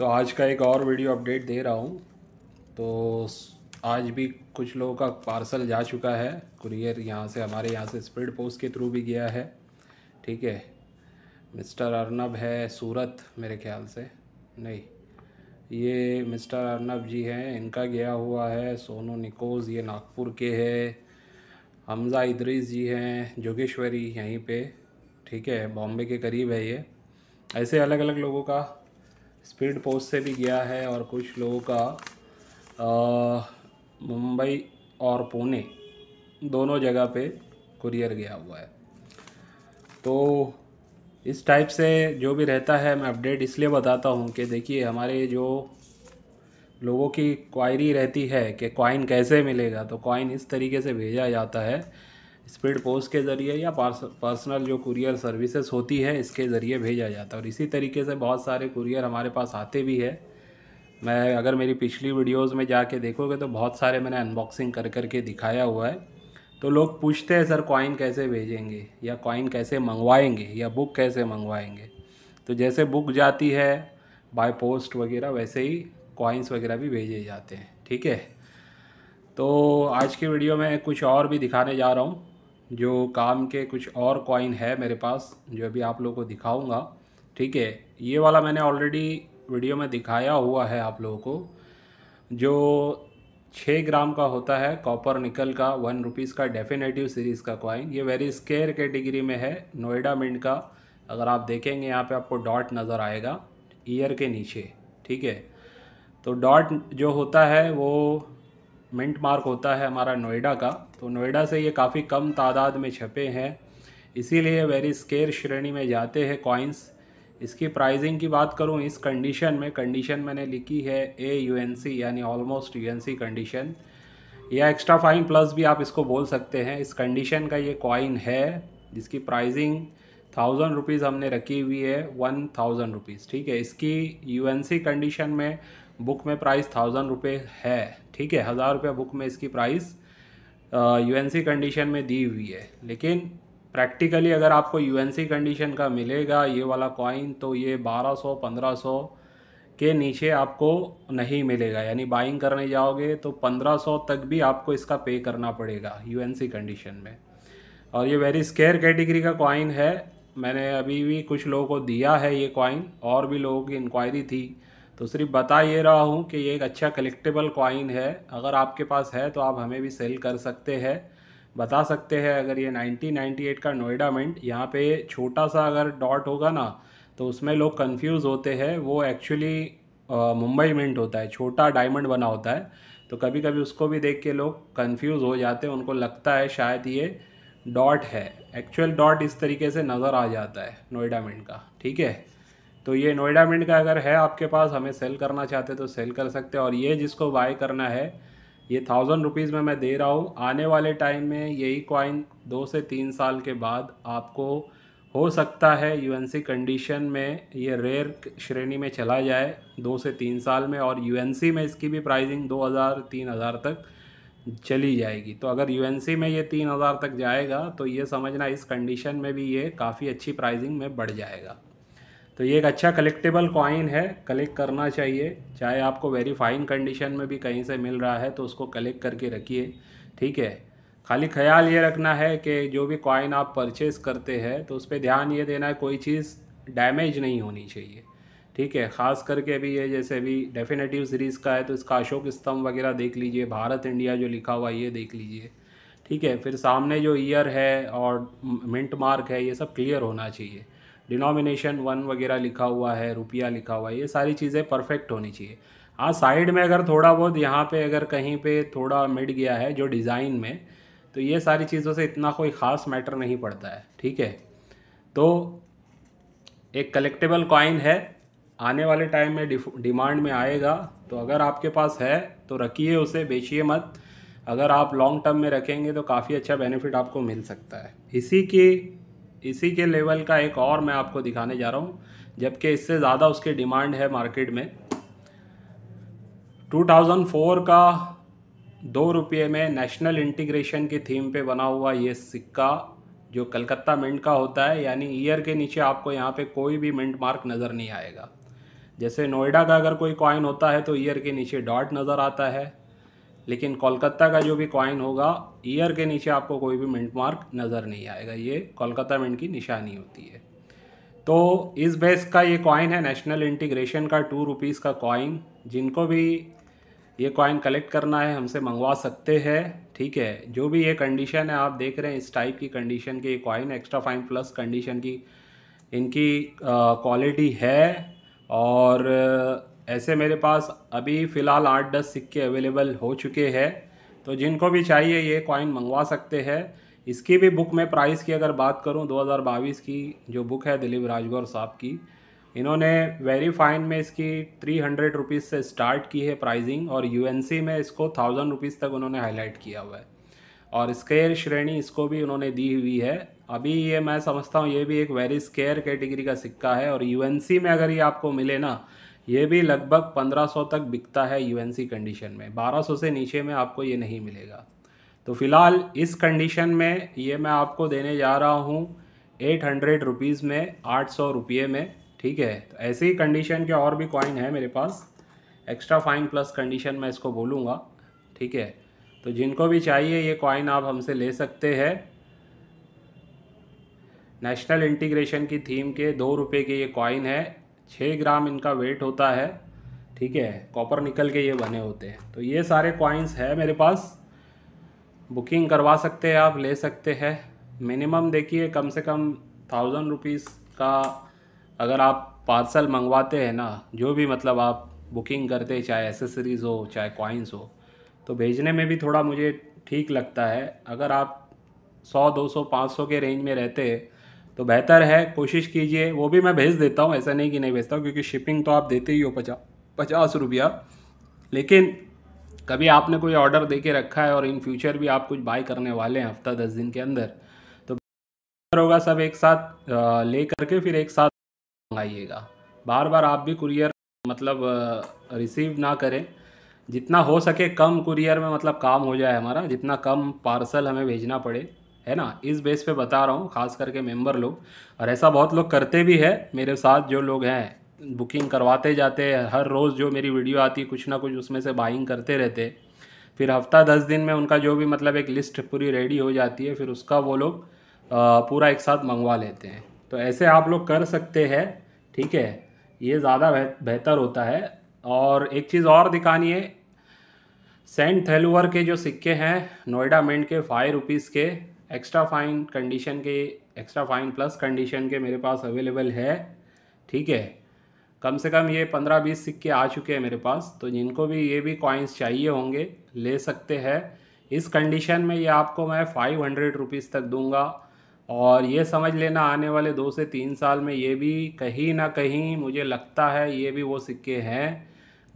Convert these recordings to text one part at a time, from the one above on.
तो आज का एक और वीडियो अपडेट दे रहा हूँ तो आज भी कुछ लोगों का पार्सल जा चुका है कुरियर यहाँ से हमारे यहाँ से स्पीड पोस्ट के थ्रू भी गया है ठीक है मिस्टर अर्नब है सूरत मेरे ख्याल से नहीं ये मिस्टर अर्नब जी हैं इनका गया हुआ है सोनू निकोज ये नागपुर के है हमज़ा इदरीस जी हैं जोगेश्वरी यहीं पे ठीक है बॉम्बे के करीब है ये ऐसे अलग अलग लोगों का स्पीड पोस्ट से भी गया है और कुछ लोगों का मुंबई और पुणे दोनों जगह पे कुरियर गया हुआ है तो इस टाइप से जो भी रहता है मैं अपडेट इसलिए बताता हूँ कि देखिए हमारे जो लोगों की क्वायरी रहती है कि कॉइन कैसे मिलेगा तो कॉइन इस तरीके से भेजा जाता है स्पीड पोस्ट के ज़रिए या पर्सनल जो कुरियर सर्विसेज होती है इसके ज़रिए भेजा जाता है और इसी तरीके से बहुत सारे कुरियर हमारे पास आते भी है मैं अगर मेरी पिछली वीडियोज़ में जाके देखोगे तो बहुत सारे मैंने अनबॉक्सिंग कर कर के दिखाया हुआ है तो लोग पूछते हैं सर कॉइन कैसे भेजेंगे या कॉइन कैसे मंगवाएंगे या बुक कैसे मंगवाएंगे तो जैसे बुक जाती है बाय पोस्ट वगैरह वैसे ही कॉइन्स वगैरह भी भेजे जाते हैं ठीक है तो आज की वीडियो में कुछ और भी दिखाने जा रहा हूँ जो काम के कुछ और कॉइन है मेरे पास जो अभी आप लोगों को दिखाऊंगा ठीक है ये वाला मैंने ऑलरेडी वीडियो में दिखाया हुआ है आप लोगों को जो छः ग्राम का होता है कॉपर निकल का वन रुपीज़ का डेफिनेटिव सीरीज़ का कॉइन ये वेरी स्केयर कैटेगरी में है नोएडा मिंट का अगर आप देखेंगे यहाँ पे आपको डॉट नज़र आएगा ईयर के नीचे ठीक है तो डॉट जो होता है वो मिंट मार्क होता है हमारा नोएडा का तो नोएडा से ये काफ़ी कम तादाद में छपे हैं इसीलिए वेरी स्केयर श्रेणी में जाते हैं कॉइन्स इसकी प्राइजिंग की बात करूँ इस कंडीशन में कंडीशन मैंने लिखी है ए यू यानी ऑलमोस्ट यू कंडीशन या एक्स्ट्रा फाइन प्लस भी आप इसको बोल सकते हैं इस कंडीशन का ये कॉइन है जिसकी प्राइजिंग थाउजेंड रुपीज़ हमने रखी हुई है वन थाउजेंड रुपीज़ ठीक है इसकी यूएनसी कंडीशन में बुक में प्राइस थाउजेंड रुपये है ठीक है हज़ार रुपये बुक में इसकी प्राइस सी कंडीशन में दी हुई है लेकिन प्रैक्टिकली अगर आपको सी कंडीशन का मिलेगा ये वाला कॉइन तो ये 1200 1500 के नीचे आपको नहीं मिलेगा यानी बाइंग करने जाओगे तो 1500 तक भी आपको इसका पे करना पड़ेगा सी कंडीशन में और ये वेरी स्केयर कैटेगरी का कॉइन है मैंने अभी भी कुछ लोगों को दिया है ये कॉइन और भी लोगों की इंक्वायरी थी तो सिर्फ बता ये रहा हूँ कि ये एक अच्छा कलेक्टेबल कॉइन है अगर आपके पास है तो आप हमें भी सेल कर सकते हैं बता सकते हैं अगर ये 1998 का नोएडा मिंट यहाँ पे छोटा सा अगर डॉट होगा ना तो उसमें लोग कंफ्यूज होते हैं वो एक्चुअली मुंबई मिंट होता है छोटा डायमंड बना होता है तो कभी कभी उसको भी देख के लोग कंफ्यूज हो जाते हैं उनको लगता है शायद ये डॉट है एक्चुअल डॉट इस तरीके से नज़र आ जाता है नोएडा मिंट का ठीक है तो ये नोएडा मिंट का अगर है आपके पास हमें सेल करना चाहते तो सेल कर सकते हैं और ये जिसको बाय करना है ये थाउजेंड रुपीज़ में मैं दे रहा हूँ आने वाले टाइम में यही कॉइन दो से तीन साल के बाद आपको हो सकता है यूएनसी कंडीशन में ये रेयर श्रेणी में चला जाए दो से तीन साल में और यूएनसी में इसकी भी प्राइजिंग दो हज़ार तीन हज़ार तक चली जाएगी तो अगर यूएनसी में ये तीन हज़ार तक जाएगा तो ये समझना इस कंडीशन में भी ये काफ़ी अच्छी प्राइसिंग में बढ़ जाएगा तो ये एक अच्छा कलेक्टेबल कॉइन है कलेक्ट करना चाहिए चाहे आपको वेरी फाइन कंडीशन में भी कहीं से मिल रहा है तो उसको कलेक्ट करके रखिए ठीक है खाली ख्याल ये रखना है कि जो भी कॉइन आप परचेस करते हैं तो उस पर ध्यान ये देना है कोई चीज़ डैमेज नहीं होनी चाहिए ठीक है ख़ास करके अभी ये जैसे अभी डेफिनेटिव सीरीज़ का है तो इसका अशोक स्तंभ वगैरह देख लीजिए भारत इंडिया जो लिखा हुआ ये देख लीजिए ठीक है फिर सामने जो ईयर है और मिंट मार्क है ये सब क्लियर होना चाहिए डिनोमिनेशन वन वगैरह लिखा हुआ है रुपया लिखा हुआ है ये सारी चीज़ें परफेक्ट होनी चाहिए हाँ साइड में अगर थोड़ा बहुत यहाँ पे अगर कहीं पे थोड़ा मिट गया है जो डिज़ाइन में तो ये सारी चीज़ों से इतना कोई ख़ास मैटर नहीं पड़ता है ठीक है तो एक कलेक्टेबल कॉइन है आने वाले टाइम में डिमांड में आएगा तो अगर आपके पास है तो रखिए उसे बेचिए मत अगर आप लॉन्ग टर्म में रखेंगे तो काफ़ी अच्छा बेनिफिट आपको मिल सकता है इसी की इसी के लेवल का एक और मैं आपको दिखाने जा रहा हूँ जबकि इससे ज़्यादा उसकी डिमांड है मार्केट में 2004 का दो रुपये में नेशनल इंटीग्रेशन की थीम पे बना हुआ ये सिक्का जो कलकत्ता मिंट का होता है यानी ईयर के नीचे आपको यहाँ पे कोई भी मिंट मार्क नज़र नहीं आएगा जैसे नोएडा का अगर कोई कॉइन होता है तो ईयर के नीचे डॉट नज़र आता है लेकिन कोलकाता का जो भी कॉइन होगा ईयर के नीचे आपको कोई भी मिंट मार्क नज़र नहीं आएगा ये कोलकाता मिंट की निशानी होती है तो इस बेस का ये कॉइन है नेशनल इंटीग्रेशन का टू रुपीज़ का कॉइन जिनको भी ये कॉइन कलेक्ट करना है हमसे मंगवा सकते हैं ठीक है जो भी ये कंडीशन है आप देख रहे हैं इस टाइप की कंडीशन के ये coin extra fine plus condition की इनकी क्वालिटी है और ऐसे मेरे पास अभी फ़िलहाल आठ दस सिक्के अवेलेबल हो चुके हैं तो जिनको भी चाहिए ये कॉइन मंगवा सकते हैं इसकी भी बुक में प्राइस की अगर बात करूं 2022 की जो बुक है दिलीप राजगौर साहब की इन्होंने वेरी फाइन में इसकी थ्री हंड्रेड रुपीज़ से स्टार्ट की है प्राइजिंग और यू में इसको थाउजेंड रुपीज़ तक उन्होंने हाईलाइट किया हुआ है और स्केयर श्रेणी इसको भी उन्होंने दी हुई है अभी ये मैं समझता हूँ ये भी एक वेरी स्केयर कैटेगरी का सिक्का है और यूएनसी में अगर ये आपको मिले ना ये भी लगभग 1500 तक बिकता है यूएनसी कंडीशन में 1200 से नीचे में आपको ये नहीं मिलेगा तो फ़िलहाल इस कंडीशन में ये मैं आपको देने जा रहा हूँ एट हंड्रेड रुपीज़ में आठ सौ रुपये में ठीक है तो ऐसे ही कंडीशन के और भी कॉइन है मेरे पास एक्स्ट्रा फाइन प्लस कंडीशन मैं इसको बोलूँगा ठीक है तो जिनको भी चाहिए ये कॉइन आप हमसे ले सकते हैं नेशनल इंटीग्रेशन की थीम के दो रुपये के ये कॉइन है छः ग्राम इनका वेट होता है ठीक है कॉपर निकल के ये बने होते हैं तो ये सारे कॉइन्स है मेरे पास बुकिंग करवा सकते हैं आप ले सकते हैं मिनिमम देखिए कम से कम थाउजेंड रुपीज़ का अगर आप पार्सल मंगवाते हैं ना जो भी मतलब आप बुकिंग करते हैं चाहे एसेसरीज़ हो चाहे कॉइन्स हो तो भेजने में भी थोड़ा मुझे ठीक लगता है अगर आप सौ दो सौ पाँच सौ के रेंज में रहते हैं तो बेहतर है कोशिश कीजिए वो भी मैं भेज देता हूँ ऐसा नहीं कि नहीं भेजता हूँ क्योंकि शिपिंग तो आप देते ही हो पचा पचास रुपया लेकिन कभी आपने कोई ऑर्डर दे के रखा है और इन फ्यूचर भी आप कुछ बाय करने वाले हैं हफ्ता दस दिन के अंदर तो बेहतर होगा सब एक साथ ले करके फिर एक साथ मंगाइएगा बार बार आप भी कुरियर मतलब रिसीव ना करें जितना हो सके कम कुरियर में मतलब काम हो जाए हमारा जितना कम पार्सल हमें भेजना पड़े है ना इस बेस पे बता रहा हूँ ख़ास करके मेंबर लोग और ऐसा बहुत लोग करते भी है मेरे साथ जो लोग हैं बुकिंग करवाते जाते हैं हर रोज़ जो मेरी वीडियो आती है कुछ ना कुछ उसमें से बाइंग करते रहते फिर हफ्ता दस दिन में उनका जो भी मतलब एक लिस्ट पूरी रेडी हो जाती है फिर उसका वो लोग पूरा एक साथ मंगवा लेते हैं तो ऐसे आप लोग कर सकते हैं ठीक है ये ज़्यादा बेहतर होता है और एक चीज़ और दिखानी है सेंट थेलुअर के जो सिक्के हैं नोएडा मेंट के फाइव रुपीज़ के एक्स्ट्रा फाइन कंडीशन के एक्स्ट्रा फाइन प्लस कंडीशन के मेरे पास अवेलेबल है ठीक है कम से कम ये पंद्रह बीस सिक्के आ चुके हैं मेरे पास तो जिनको भी ये भी कॉइन्स चाहिए होंगे ले सकते हैं इस कंडीशन में ये आपको मैं फाइव हंड्रेड रुपीज़ तक दूंगा और ये समझ लेना आने वाले दो से तीन साल में ये भी कहीं ना कहीं मुझे लगता है ये भी वो सिक्के हैं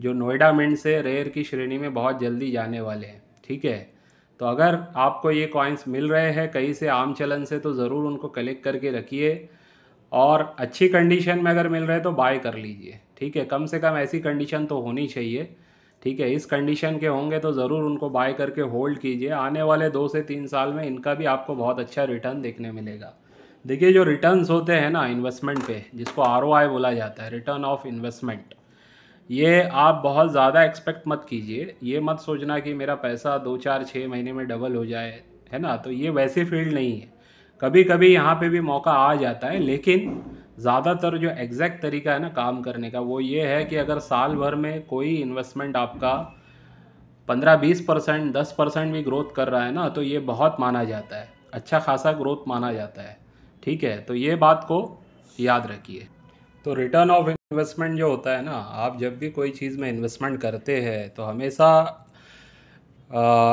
जो नोएडा मिंट से रेयर की श्रेणी में बहुत जल्दी जाने वाले हैं ठीक है तो अगर आपको ये कॉइन्स मिल रहे हैं कहीं से आम चलन से तो ज़रूर उनको कलेक्ट करके रखिए और अच्छी कंडीशन में अगर मिल रहे तो बाय कर लीजिए ठीक है कम से कम ऐसी कंडीशन तो होनी चाहिए ठीक है इस कंडीशन के होंगे तो ज़रूर उनको बाय करके होल्ड कीजिए आने वाले दो से तीन साल में इनका भी आपको बहुत अच्छा रिटर्न देखने मिलेगा देखिए जो रिटर्न्स होते हैं ना इन्वेस्टमेंट पे जिसको आर बोला जाता है रिटर्न ऑफ इन्वेस्टमेंट ये आप बहुत ज़्यादा एक्सपेक्ट मत कीजिए ये मत सोचना कि मेरा पैसा दो चार छः महीने में डबल हो जाए है ना तो ये वैसे फील्ड नहीं है कभी कभी यहाँ पे भी मौका आ जाता है लेकिन ज़्यादातर जो एग्जैक्ट तरीका है ना काम करने का वो ये है कि अगर साल भर में कोई इन्वेस्टमेंट आपका पंद्रह बीस परसेंट दस परसेंट भी ग्रोथ कर रहा है ना तो ये बहुत माना जाता है अच्छा खासा ग्रोथ माना जाता है ठीक है तो ये बात को याद रखिए तो रिटर्न ऑफ इन्वेस्टमेंट जो होता है ना आप जब भी कोई चीज़ में इन्वेस्टमेंट करते हैं तो हमेशा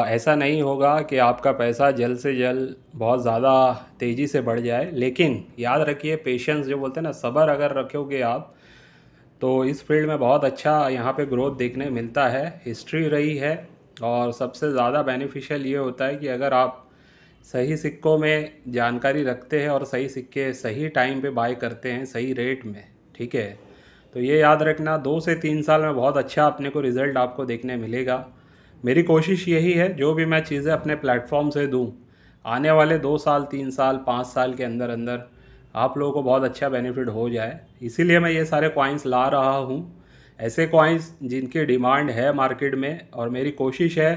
ऐसा नहीं होगा कि आपका पैसा जल्द से जल्द बहुत ज़्यादा तेज़ी से बढ़ जाए लेकिन याद रखिए पेशेंस जो बोलते हैं ना सब्र अगर रखोगे आप तो इस फील्ड में बहुत अच्छा यहाँ पे ग्रोथ देखने मिलता है हिस्ट्री रही है और सबसे ज़्यादा बेनिफिशियल ये होता है कि अगर आप सही सिक्कों में जानकारी रखते हैं और सही सिक्के सही टाइम पे बाय करते हैं सही रेट में ठीक है तो ये याद रखना दो से तीन साल में बहुत अच्छा अपने को रिज़ल्ट आपको देखने मिलेगा मेरी कोशिश यही है जो भी मैं चीज़ें अपने प्लेटफॉर्म से दूँ आने वाले दो साल तीन साल पाँच साल के अंदर अंदर आप लोगों को बहुत अच्छा बेनिफिट हो जाए इसीलिए मैं ये सारे कॉइन्स ला रहा हूँ ऐसे कॉइन्स जिनकी डिमांड है मार्केट में और मेरी कोशिश है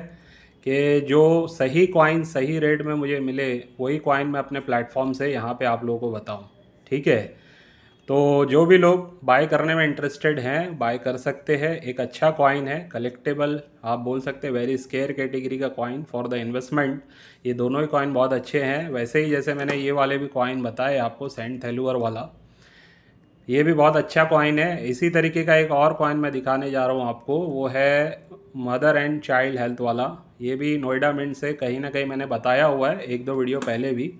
कि जो सही कॉइन सही रेट में मुझे मिले वही कॉइन मैं अपने प्लेटफॉर्म से यहाँ पे आप लोगों को बताऊँ ठीक है तो जो भी लोग बाय करने में इंटरेस्टेड हैं बाय कर सकते हैं एक अच्छा कॉइन है कलेक्टेबल आप बोल सकते हैं वेरी स्केयर कैटेगरी का कॉइन फॉर द इन्वेस्टमेंट ये दोनों ही कॉइन बहुत अच्छे हैं वैसे ही जैसे मैंने ये वाले भी कॉइन बताए आपको सेंट थेलुअर वाला ये भी बहुत अच्छा कॉइन है इसी तरीके का एक और कॉइन मैं दिखाने जा रहा हूँ आपको वो है मदर एंड चाइल्ड हेल्थ वाला ये भी नोएडा मिंट से कहीं ना कहीं मैंने बताया हुआ है एक दो वीडियो पहले भी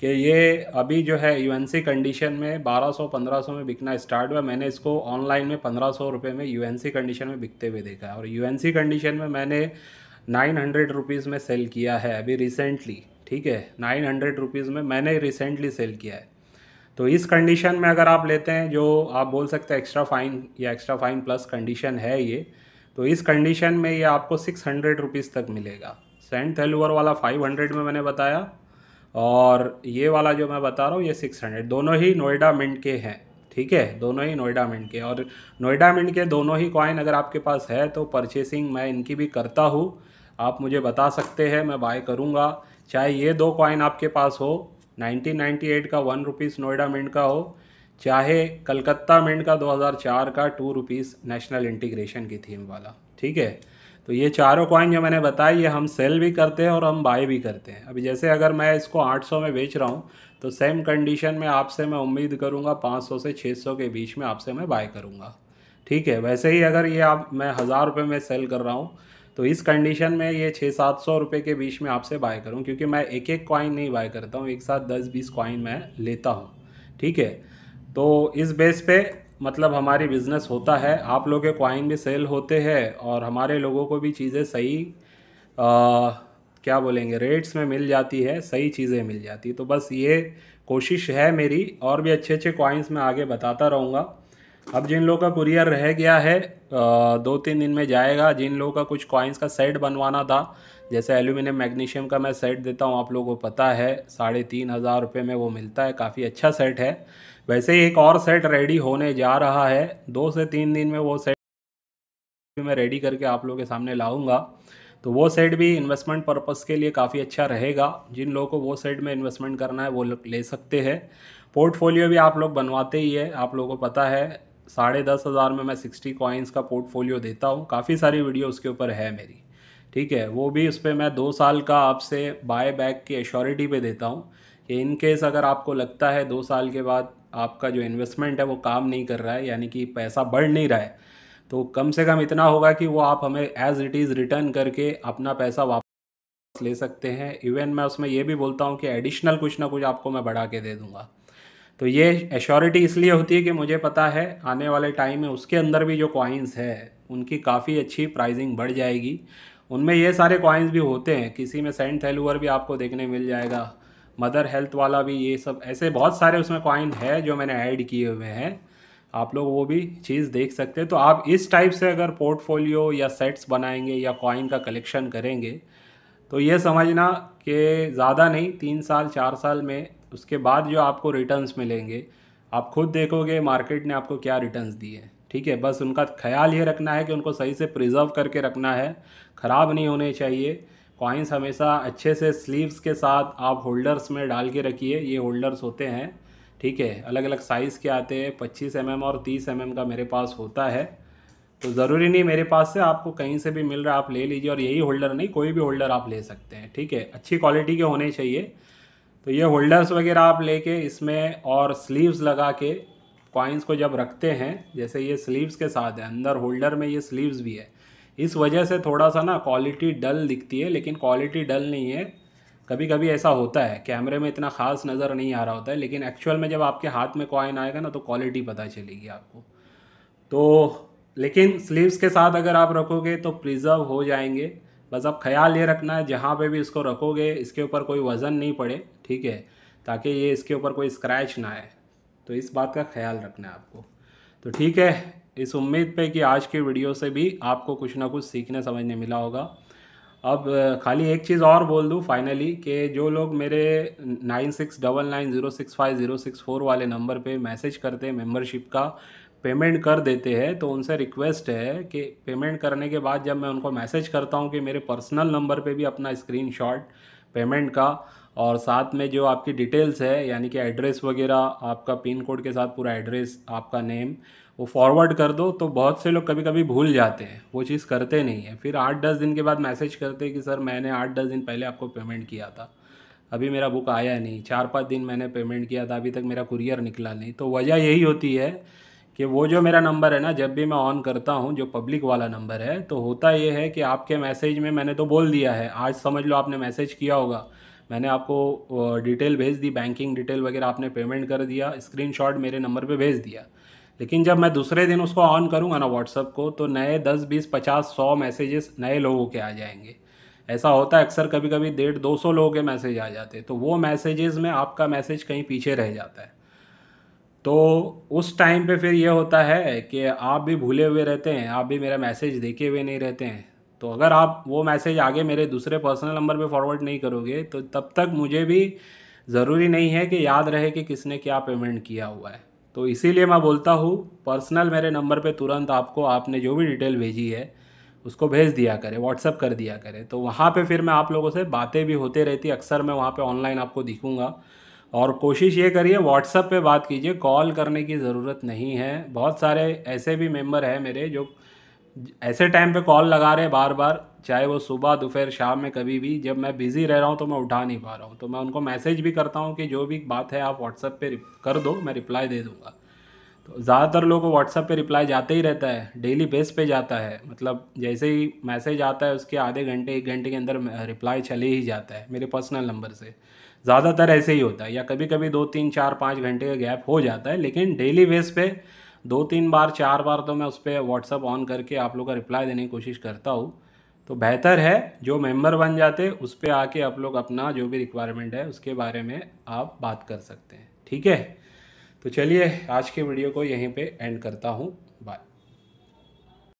कि ये अभी जो है यूएनसी कंडीशन में 1200 1500 में बिकना स्टार्ट हुआ मैंने इसको ऑनलाइन में पंद्रह सौ रुपये में यूएनसी कंडीशन में बिकते हुए देखा और यूएनसी कंडीशन में मैंने नाइन हंड्रेड रुपीज़ में सेल किया है अभी रिसेंटली ठीक है नाइन हंड्रेड रुपीज़ में मैंने रिसेंटली सेल किया है तो इस कंडीशन में अगर आप लेते हैं जो आप बोल सकते हैं एक्स्ट्रा फाइन या एक्स्ट्रा फाइन प्लस कंडीशन है ये तो इस कंडीशन में ये आपको सिक्स हंड्रेड रुपीज़ तक मिलेगा सेंट थेलुअर वाला फाइव हंड्रेड में मैंने बताया और ये वाला जो मैं बता रहा हूँ ये सिक्स हंड्रेड दोनों ही नोएडा मिंट के हैं ठीक है दोनों ही नोएडा मिंट के और नोएडा मिंट के दोनों ही कॉइन अगर आपके पास है तो परचेसिंग मैं इनकी भी करता हूँ आप मुझे बता सकते हैं मैं बाय करूँगा चाहे ये दो कॉइन आपके पास हो 1998 का वन रुपीज़ नोएडा मिंट का हो चाहे कलकत्ता मिंट का 2004 का टू रुपीज़ नेशनल इंटीग्रेशन की थीम वाला ठीक है तो ये चारों कॉइन जो मैंने बताई ये हम सेल भी करते हैं और हम बाय भी करते हैं अभी जैसे अगर मैं इसको 800 में बेच रहा हूँ तो सेम कंडीशन में आपसे मैं उम्मीद करूँगा 500 से 600 के बीच में आपसे मैं बाय करूँगा ठीक है वैसे ही अगर ये आप मैं हज़ार रुपये में सेल कर रहा हूँ तो इस कंडीशन में ये छः सात सौ रुपये के बीच में आपसे बाय करूँ क्योंकि मैं एक एक कॉइन नहीं बाय करता हूँ एक साथ दस बीस कॉइन मैं लेता हूँ ठीक है तो इस बेस पे मतलब हमारी बिज़नेस होता है आप लोग के कॉइन भी सेल होते हैं और हमारे लोगों को भी चीज़ें सही आ, क्या बोलेंगे रेट्स में मिल जाती है सही चीज़ें मिल जाती तो बस ये कोशिश है मेरी और भी अच्छे अच्छे कॉइन्स मैं आगे बताता रहूँगा अब जिन लोगों का कुरियर रह गया है आ, दो तीन दिन में जाएगा जिन लोगों का कुछ कॉइन्स का सेट बनवाना था जैसे एल्यूमिनियम मैग्नीशियम का मैं सेट देता हूँ आप लोगों को पता है साढ़े तीन हज़ार रुपये में वो मिलता है काफ़ी अच्छा सेट है वैसे ही एक और सेट रेडी होने जा रहा है दो से तीन दिन में वो सेट मैं रेडी करके आप लोगों के सामने लाऊंगा तो वो सेट भी इन्वेस्टमेंट पर्पज़ के लिए काफ़ी अच्छा रहेगा जिन लोगों को वो सेट में इन्वेस्टमेंट करना है वो ले सकते हैं पोर्टफोलियो भी आप लोग बनवाते ही है आप लोगों को पता है साढ़े दस हज़ार में मैं सिक्सटी कॉइन्स का पोर्टफोलियो देता हूँ काफ़ी सारी वीडियो उसके ऊपर है मेरी ठीक है वो भी उस पर मैं दो साल का आपसे बाय बैक की एश्योरिटी पे देता हूँ कि इन केस अगर आपको लगता है दो साल के बाद आपका जो इन्वेस्टमेंट है वो काम नहीं कर रहा है यानी कि पैसा बढ़ नहीं रहा है तो कम से कम इतना होगा कि वो आप हमें एज़ इट इज़ रिटर्न करके अपना पैसा वापस ले सकते हैं इवन मैं उसमें ये भी बोलता हूँ कि एडिशनल कुछ ना कुछ आपको मैं बढ़ा के दे दूँगा तो ये एश्योरिटी इसलिए होती है कि मुझे पता है आने वाले टाइम में उसके अंदर भी जो कॉइन्स है उनकी काफ़ी अच्छी प्राइजिंग बढ़ जाएगी उनमें ये सारे कॉइन्स भी होते हैं किसी में सेंट हेलुअर भी आपको देखने मिल जाएगा मदर हेल्थ वाला भी ये सब ऐसे बहुत सारे उसमें कॉइन है जो मैंने ऐड किए हुए हैं आप लोग वो भी चीज़ देख सकते हैं तो आप इस टाइप से अगर पोर्टफोलियो या सेट्स बनाएंगे या कॉइन का कलेक्शन करेंगे तो ये समझना कि ज़्यादा नहीं तीन साल चार साल में उसके बाद जो आपको रिटर्न्स मिलेंगे आप खुद देखोगे मार्केट ने आपको क्या रिटर्न्स दिए हैं ठीक है बस उनका ख्याल ये रखना है कि उनको सही से प्रिजर्व करके रखना है ख़राब नहीं होने चाहिए कॉइन्स हमेशा अच्छे से स्लीव्स के साथ आप होल्डर्स में डाल के रखिए ये होल्डर्स होते हैं ठीक है अलग अलग साइज़ के आते हैं पच्चीस एम और तीस एम का मेरे पास होता है तो ज़रूरी नहीं मेरे पास से आपको कहीं से भी मिल रहा है आप ले लीजिए और यही होल्डर नहीं कोई भी होल्डर आप ले सकते हैं ठीक है अच्छी क्वालिटी के होने चाहिए तो ये होल्डर्स वगैरह आप लेके इसमें और स्लीव्स लगा के कॉइन्स को जब रखते हैं जैसे ये स्लीव्स के साथ है अंदर होल्डर में ये स्लीव्स भी है इस वजह से थोड़ा सा ना क्वालिटी डल दिखती है लेकिन क्वालिटी डल नहीं है कभी कभी ऐसा होता है कैमरे में इतना ख़ास नज़र नहीं आ रहा होता है लेकिन एक्चुअल में जब आपके हाथ में कॉइन आएगा ना तो क्वालिटी पता चलेगी आपको तो लेकिन स्लीव्स के साथ अगर आप रखोगे तो प्रिजर्व हो जाएंगे बस आप ख्याल ये रखना है जहाँ पे भी इसको रखोगे इसके ऊपर कोई वज़न नहीं पड़े ठीक है ताकि ये इसके ऊपर कोई स्क्रैच ना आए तो इस बात का ख्याल रखना है आपको तो ठीक है इस उम्मीद पे कि आज के वीडियो से भी आपको कुछ ना कुछ सीखने समझने मिला होगा अब खाली एक चीज़ और बोल दूँ फाइनली कि जो लोग मेरे nine six double nine zero six five zero six four वाले नंबर पे मैसेज करते हैं मेम्बरशिप का पेमेंट कर देते हैं तो उनसे रिक्वेस्ट है कि पेमेंट करने के बाद जब मैं उनको मैसेज करता हूँ कि मेरे पर्सनल नंबर पर भी अपना स्क्रीन पेमेंट का और साथ में जो आपकी डिटेल्स है यानी कि एड्रेस वगैरह आपका पिन कोड के साथ पूरा एड्रेस आपका नेम वो फॉरवर्ड कर दो तो बहुत से लोग कभी कभी भूल जाते हैं वो चीज़ करते नहीं है फिर आठ दस दिन के बाद मैसेज करते हैं कि सर मैंने आठ दस दिन पहले आपको पेमेंट किया था अभी मेरा बुक आया नहीं चार पाँच दिन मैंने पेमेंट किया था अभी तक मेरा कुरियर निकला नहीं तो वजह यही होती है कि वो जो मेरा नंबर है ना जब भी मैं ऑन करता हूँ जो पब्लिक वाला नंबर है तो होता ये है कि आपके मैसेज में मैंने तो बोल दिया है आज समझ लो आपने मैसेज किया होगा मैंने आपको डिटेल भेज दी बैंकिंग डिटेल वगैरह आपने पेमेंट कर दिया स्क्रीनशॉट मेरे नंबर पे भेज दिया लेकिन जब मैं दूसरे दिन उसको ऑन करूँगा ना व्हाट्सअप को तो नए दस बीस पचास सौ मैसेजेस नए लोगों के आ जाएंगे ऐसा होता है अक्सर कभी कभी डेढ़ दो सौ लोगों के मैसेज आ जाते हैं तो वो मैसेजेस में आपका मैसेज कहीं पीछे रह जाता है तो उस टाइम पे फिर ये होता है कि आप भी भूले हुए रहते हैं आप भी मेरा मैसेज देखे हुए नहीं रहते हैं तो अगर आप वो मैसेज आगे मेरे दूसरे पर्सनल नंबर पे फॉरवर्ड नहीं करोगे तो तब तक मुझे भी ज़रूरी नहीं है कि याद रहे कि किसने क्या पेमेंट किया हुआ है तो इसीलिए मैं बोलता हूँ पर्सनल मेरे नंबर पे तुरंत आपको आपने जो भी डिटेल भेजी है उसको भेज दिया करें व्हाट्सअप कर दिया करें तो वहाँ पर फिर मैं आप लोगों से बातें भी होते रहती अक्सर मैं वहाँ पर ऑनलाइन आपको दिखूँगा और कोशिश ये करिए व्हाट्सअप पे बात कीजिए कॉल करने की ज़रूरत नहीं है बहुत सारे ऐसे भी मेम्बर हैं मेरे जो ऐसे टाइम पे कॉल लगा रहे बार बार चाहे वो सुबह दोपहर शाम में कभी भी जब मैं बिज़ी रह रहा हूँ तो मैं उठा नहीं पा रहा हूँ तो मैं उनको मैसेज भी करता हूँ कि जो भी बात है आप व्हाट्सएप पे कर दो मैं रिप्लाई दे दूँगा तो ज़्यादातर लोगों को व्हाट्सएप पे रिप्लाई जाते ही रहता है डेली बेस पे जाता है मतलब जैसे ही मैसेज आता है उसके आधे घंटे एक घंटे के अंदर रिप्लाई चले ही जाता है मेरे पर्सनल नंबर से ज़्यादातर ऐसे ही होता है या कभी कभी दो तीन चार पाँच घंटे का गैप हो जाता है लेकिन डेली बेस पे दो तीन बार चार बार तो मैं उस पर व्हाट्सअप ऑन करके आप लोग का रिप्लाई देने की कोशिश करता हूँ तो बेहतर है जो मेंबर बन जाते उस पर आके आप लोग अपना जो भी रिक्वायरमेंट है उसके बारे में आप बात कर सकते हैं ठीक है तो चलिए आज के वीडियो को यहीं पे एंड करता हूँ